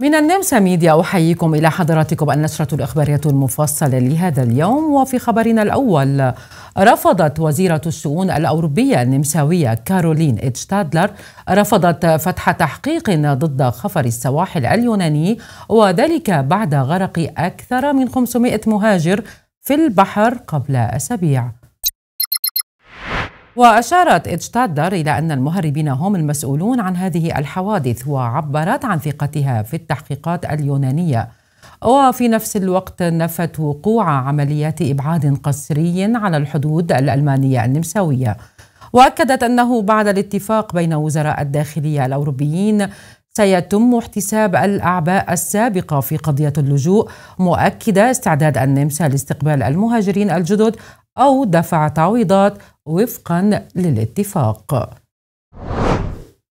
من النمسا ميديا أحييكم إلى حضراتكم النشرة الإخبارية المفصلة لهذا اليوم وفي خبرنا الأول رفضت وزيرة الشؤون الأوروبية النمساوية كارولين إتشتادلر رفضت فتح تحقيق ضد خفر السواحل اليوناني وذلك بعد غرق أكثر من 500 مهاجر في البحر قبل أسابيع وأشارت إتشتادر إلى أن المهربين هم المسؤولون عن هذه الحوادث وعبرت عن ثقتها في التحقيقات اليونانية وفي نفس الوقت نفت وقوع عمليات إبعاد قسري على الحدود الألمانية النمساوية وأكدت أنه بعد الاتفاق بين وزراء الداخلية الأوروبيين سيتم احتساب الأعباء السابقة في قضية اللجوء مؤكدة استعداد النمسا لاستقبال المهاجرين الجدد أو دفع تعويضات وفقا للاتفاق